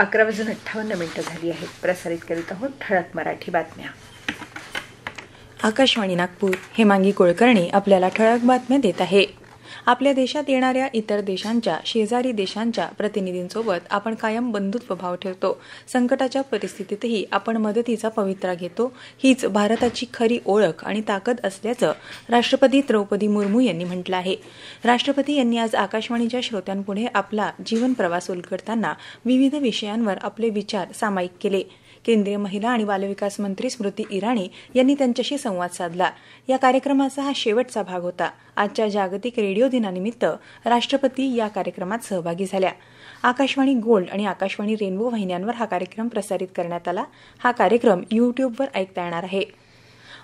अकरा वाजून अठ्ठावन्न मिनिटं झाली आहेत प्रसारित करीत आहोत ठळक मराठी बातम्या आकाशवाणी नागपूर हेमांगी कुलकर्णी आपल्याला ठळक बातम्या देत आहे आपल्या देशात येणाऱ्या इतर देशांच्या शेजारी देशांच्या प्रतिनिधींसोबत आपण कायम बंधुत्व भाव ठेवतो संकटाच्या परिस्थितीतही आपण मदतीचा पवित्रा घेतो हीच भारताची खरी ओळख आणि ताकद असल्याचं राष्ट्रपती द्रौपदी मुर्मू यांनी म्हटलं आहे राष्ट्रपती यांनी आज आकाशवाणीच्या श्रोत्यांपुढे आपला जीवन प्रवास उलगडताना विविध विषयांवर आपले विचार सामायिक केले केंद्रीय महिला आणि बालविकास मंत्री स्मृती इराणी यांनी त्यांच्याशी संवाद साधला या कार्यक्रमाचा हा शेवटचा भाग होता आजच्या जागतिक रेडिओ दिनानिमित्त राष्ट्रपती या कार्यक्रमात सहभागी झाल्या आकाशवाणी गोल्ड आणि आकाशवाणी रेनबो वाहिन्यांवर हा कार्यक्रम प्रसारित करण्यात आला हा कार्यक्रम युट्यूबवर ऐकता येणार आहे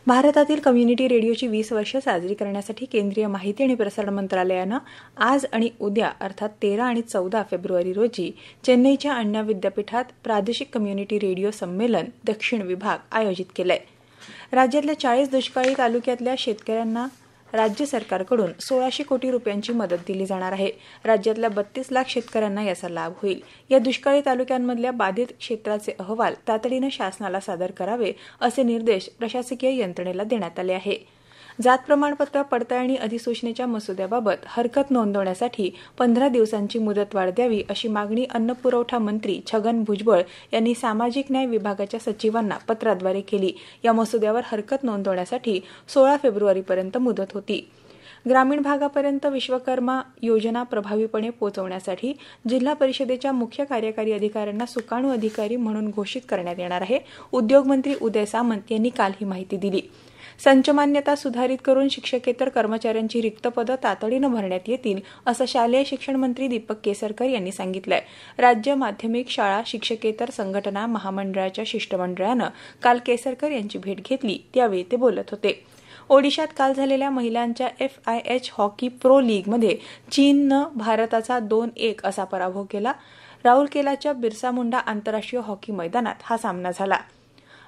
भारतातील कम्युनिटी रेडिओची वीस वर्ष साजरी करण्यासाठी केंद्रीय माहिती आणि प्रसारण मंत्रालयानं आज आणि उद्या अर्थात तेरा आणि चौदा फेब्रुवारी रोजी चेन्नईच्या अण्णा विद्यापीठात प्रादेशिक कम्युनिटी रेडिओ संमेलन दक्षिण विभाग आयोजित केलं आहे राज्यातल्या चाळीस दुष्काळी तालुक्यातल्या शेतकऱ्यांना राज्य सरकारकडून सोळाशे कोटी रुपयांची मदत दिली जाणार आहे राज्यातल्या बत्तीस लाख शेतकऱ्यांना याचा लाभ होईल या दुष्काळी तालुक्यांमधल्या बाधित क्षेत्राचे अहवाल तातडीनं शासनाला सादर करावे असे निर्देश प्रशासकीय यंत्रणेला देण्यात आले आहेत जात प्रमाणपत्र पडताळणी अधिसूचनेच्या मसुद्याबाबत हरकत नोंदवण्यासाठी पंधरा दिवसांची मुदतवाढ द्यावी अशी मागणी अन्न पुरवठा मंत्री छगन भुजबळ यांनी सामाजिक न्याय विभागाच्या सचिवांना पत्राद्वारे केली या मसुद्यावर हरकत नोंदवण्यासाठी सोळा फेब्रुवारीपर्यंत मुदत होती ग्रामीण भागापर्यंत विश्वकर्मा योजना प्रभावीपणे पोहोचवण्यासाठी जिल्हा परिषदेच्या मुख्य कार्यकारी अधिकाऱ्यांना सुकाणू अधिकारी म्हणून घोषित करण्यात येणार आहे उद्योगमंत्री उदय सामंत यांनी काल ही माहिती दिली संचमान्यता सुधारित करून शिक्षकेतर कर्मचाऱ्यांची रिक्त पदं तातडीनं भरण्यात येतील असं शालेय शिक्षण मंत्री दीपक केसरकर यांनी सांगितलं राज्य माध्यमिक शाळा शिक्षकेतर संघटना महामंडळाच्या शिष्टमंडळानं काल केसरकर यांची भेट घेतली त्यावेळी ते बोलत होते ओडिशात काल झालेल्या महिलांच्या F I H hockey pro लीगमध्ये चीननं भारताचा दोन एक असा पराभव केला राहुल केलाच्या बिरसा मुंडा आंतरराष्ट्रीय हॉकी मैदानात हा सामना झाला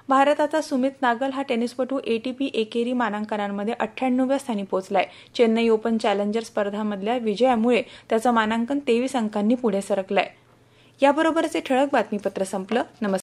भारताचा सुमित नागल हा टेनिसपटू एटीपी एकेरी मानांकनांमध्ये अठ्ठ्याण्णव्या स्थानी पोहोचलाय चेन्नई ओपन चॅलेंजर स्पर्धामधल्या विजयामुळे त्याचं मानांकन तेवीस अंकांनी पुढे सरकलंय याबरोबरच हे ठळक बातमीपत्र संपलं नमस्कार